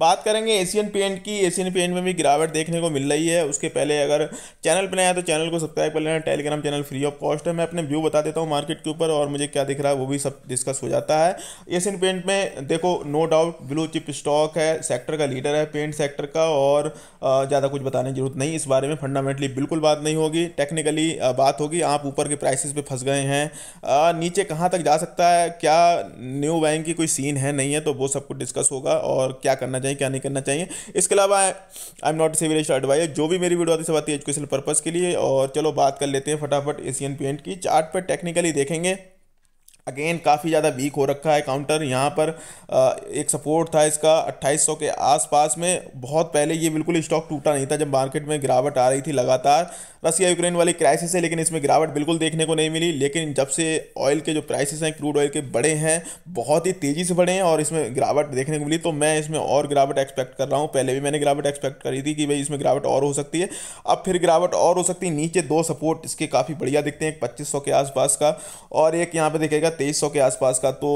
बात करेंगे Asian paint की एशियन पेंट में भी गिरावट देखने को मिल रही है उसके पहले अगर चैनल पर नया तो चैनल को सब्सक्राइब कर लेना Telegram channel free of cost है मैं अपने व्यू बता देता हूँ मार्केट के ऊपर और मुझे क्या दिख रहा है वो भी सब डिस्कस हो जाता है एशियन पेंट में देखो no doubt blue chip stock है सेक्टर का लीडर है पेंट सेक्टर का और ज़्यादा कुछ बताने की जरूरत नहीं इस बारे में फंडामेंटली बिल्कुल बात नहीं होगी टेक्निकली बात होगी आप ऊपर के प्राइसिस पर फंस गए हैं नीचे कहाँ तक जा सकता है क्या न्यू बैंक की कोई सीन है नहीं है तो वो सब कुछ डिस्कस होगा और क्या करना चाहिए हैं क्या नहीं करना चाहिए इसके अलावा I am not civil adviser जो भी मेरी वीडियो आती सब आती है एजुकेशन पर्पज़ के लिए और चलो बात कर लेते हैं फटाफट एशियन पेंट की चार्ट पर टेक्निकली देखेंगे अगेन काफ़ी ज़्यादा वीक हो रखा है काउंटर यहाँ पर एक सपोर्ट था इसका 2800 के आसपास में बहुत पहले ये बिल्कुल स्टॉक टूटा नहीं था जब मार्केट में गिरावट आ रही थी लगातार रसिया यूक्रेन वाली क्राइसिस है लेकिन इसमें गिरावट बिल्कुल देखने को नहीं मिली लेकिन जब से ऑयल के जो प्राइसेस हैं क्रूड ऑयल के बड़े हैं बहुत ही तेज़ी से बढ़े हैं और इसमें गिरावट देखने को मिली तो मैं इसमें और गिरावट एक्सपेक्ट कर रहा हूँ पहले भी मैंने गिरावट एक्सपेक्ट करी थी कि भाई इसमें गिरावट और हो सकती है अब फिर गिरावट और हो सकती है नीचे दो सपोर्ट इसके काफ़ी बढ़िया दिखते हैं एक पच्चीस के आसपास का और एक यहाँ पर देखेगा तेईस सौ के आसपास का तो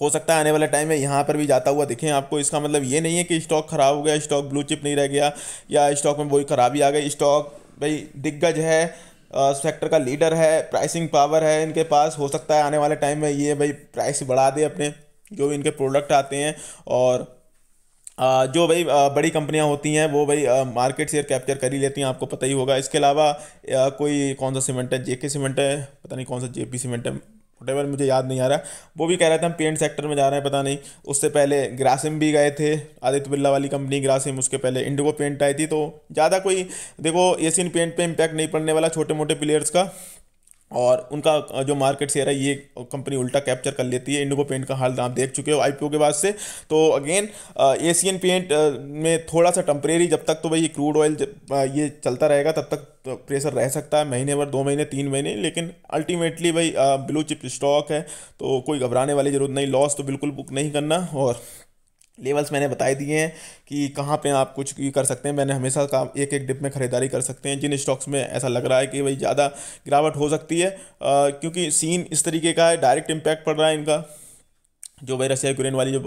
हो सकता है आने वाला टाइम में यहाँ पर भी जाता हुआ दिखें आपको इसका मतलब ये नहीं है कि स्टॉक ख़राब हो गया स्टॉक ब्लू चिप नहीं रह गया या स्टॉक में कोई खराबी आ गई स्टॉक भाई दिग्गज है सेक्टर का लीडर है प्राइसिंग पावर है इनके पास हो सकता है आने वाले टाइम में ये भाई प्राइस बढ़ा दे अपने जो भी इनके प्रोडक्ट आते हैं और जो भाई बड़ी कंपनियां होती हैं वो भाई मार्केट शेयर कैप्चर कर ही लेती हैं आपको पता ही होगा इसके अलावा कोई कौन सा सीमेंट है जेके सीमेंट है पता नहीं कौन सा जेपी सीमेंट है वटेवर मुझे याद नहीं आ रहा वो भी कह रहे थे हम पेंट सेक्टर में जा रहे हैं पता नहीं उससे पहले ग्रासिम भी गए थे आदित्य बिरला वाली कंपनी ग्रासिम उसके पहले इंडिगो पेंट आई थी तो ज़्यादा कोई देखो एशियन पेंट पे इम्पैक्ट नहीं पड़ने वाला छोटे मोटे प्लेयर्स का और उनका जो मार्केट शेयर है ये कंपनी उल्टा कैप्चर कर लेती है इंडिगो पेंट का हाल आप देख चुके हो आईपीओ के बाद से तो अगेन एशियन पेंट में थोड़ा सा टम्परेरी जब तक तो भाई क्रूड ऑयल ये चलता रहेगा तब तक तो प्रेशर रह सकता है महीने भर दो महीने तीन महीने लेकिन अल्टीमेटली भाई ब्लू चिप स्टॉक है तो कोई घबराने वाली जरूरत नहीं लॉस तो बिल्कुल बुक नहीं करना और लेवल्स मैंने बताए दिए हैं कि कहाँ पे आप कुछ भी कर सकते हैं मैंने हमेशा काम एक एक डिप में ख़रीदारी कर सकते हैं जिन स्टॉक्स में ऐसा लग रहा है कि भाई ज़्यादा गिरावट हो सकती है आ, क्योंकि सीन इस तरीके का है डायरेक्ट इम्पैक्ट पड़ रहा है इनका जो भाई रशिया यूक्रेन वाली जो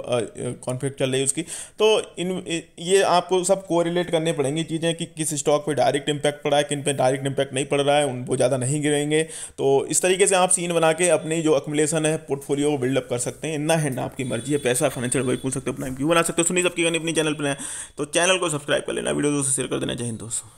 कॉन्फ्लिक्ट चल रही है उसकी तो इन ये आपको सब कोरिलेट करने पड़ेंगे चीज़ें कि किस स्टॉक पे डायरेक्ट इम्पैक्ट पड़ा है किन पे डायरेक्ट इम्पैक्ट नहीं पड़ रहा है उन वो ज़्यादा नहीं गिरेंगे तो इस तरीके से आप सीन बना के अपनी जो अकमलेसन है पोर्टफोलियो को बिल्डअप कर सकते हैं इतना हैंड आपकी मर्जी है पैसा फाइनेंशियल भाई पूछ सकते हो अपना व्यू बना सकते हो सुनी सबकी अपनी चैनल पर है तो चैनल को सब्सक्राइब कर लेना वीडियो दोस्तों शेयर कर देना चाहिए दोस्तों